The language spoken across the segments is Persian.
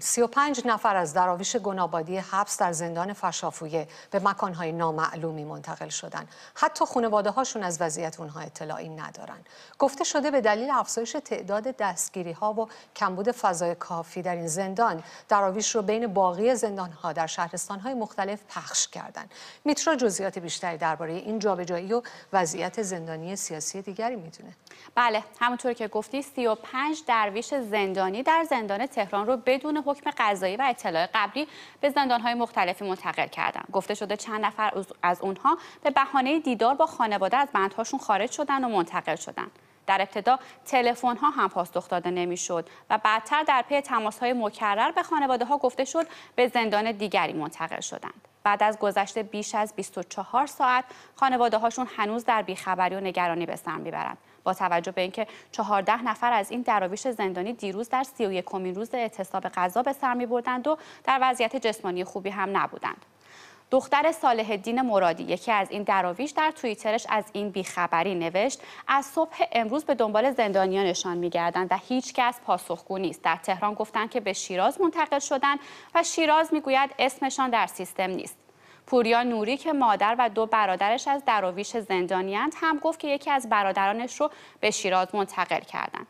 35 نفر از دراویش گنابادی حبس در زندان فشافویه به مکانهای نامعلومی منتقل شدند. حتی خانواده هاشون از وضعیت اونها اطلاعی ندارن. گفته شده به دلیل افزایش تعداد دستگیری ها و کمبود فضای کافی در این زندان دراویش رو بین باقی زندان ها در شهرستان های مختلف پخش کردند. میترا جزئیات بیشتری درباره این جابجایی و وضعیت زندانی سیاسی دیگری میدونه. بله، همونطور که گفتی 35 درویش زندانی در زندان تهران رو بدون حکم قضایی و اطلاع قبلی به زندانهای مختلفی منتقل کردن گفته شده چند نفر از اونها به بهانه دیدار با خانواده از بندهاشون خارج شدن و منتقل شدن در ابتدا تلفن ها هم پاسخ داده شد و بعدتر در پی تماس های مکرر به خانواده ها گفته شد به زندان دیگری منتقل شدند بعد از گذشت بیش از 24 ساعت خانواده هاشون هنوز در بیخبری و نگرانی به سر میبرند با توجه به اینکه 14 نفر از این دراویش زندانی دیروز در 31 کمین روز اعتصاب غذا به سر میبردند و در وضعیت جسمانی خوبی هم نبودند دختر صالح الدین مرادی یکی از این دراویش در توییترش از این بیخبری نوشت از صبح امروز به دنبال زندانیانشان میگردند و هیچ کس پاسخگو نیست در تهران گفتند که به شیراز منتقل شدند و شیراز میگوید اسمشان در سیستم نیست پوریا نوری که مادر و دو برادرش از دراویش زندانیاند هم گفت که یکی از برادرانش رو به شیراز منتقل کردند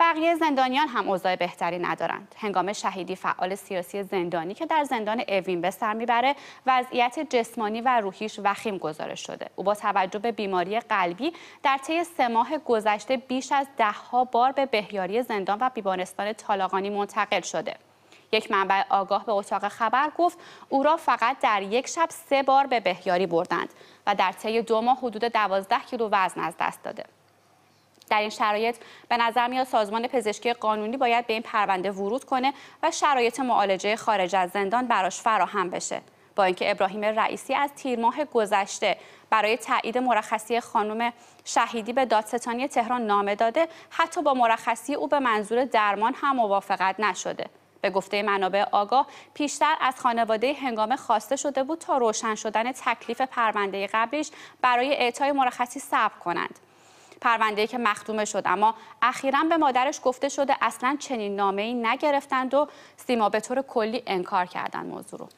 بقیه زندانیان هم اوضاع بهتری ندارند هنگام شهیدی فعال سیاسی زندانی که در زندان اوین به سر میبره وضعیت جسمانی و روحیش وخیم گزارش شده او با توجه به بیماری قلبی در طی سه ماه گذشته بیش از دهها بار به بهیاری زندان و بیمارستان طالاقانی منتقل شده یک منبع آگاه به اتاق خبر گفت او را فقط در یک شب سه بار به بهیاری بردند و در طی دو ماه حدود دوازده کیلو وزن از دست داده در این شرایط به نظر میاد سازمان پزشکی قانونی باید به این پرونده ورود کنه و شرایط معالجه خارج از زندان براش فراهم بشه با اینکه ابراهیم رئیسی از تیر ماه گذشته برای تایید مرخصی خانم شهیدی به دادستانی تهران نامه داده حتی با مرخصی او به منظور درمان هم موافقت نشده به گفته منابع آگاه پیشتر از خانواده هنگام خواسته شده بود تا روشن شدن تکلیف پرونده قبلیش برای اعطای مرخصی صبر کنند پرونده که مخدومه شد اما اخیرا به مادرش گفته شده اصلا چنین نامه ای نگرفتند و سیما به طور کلی انکار کردن موضوع رو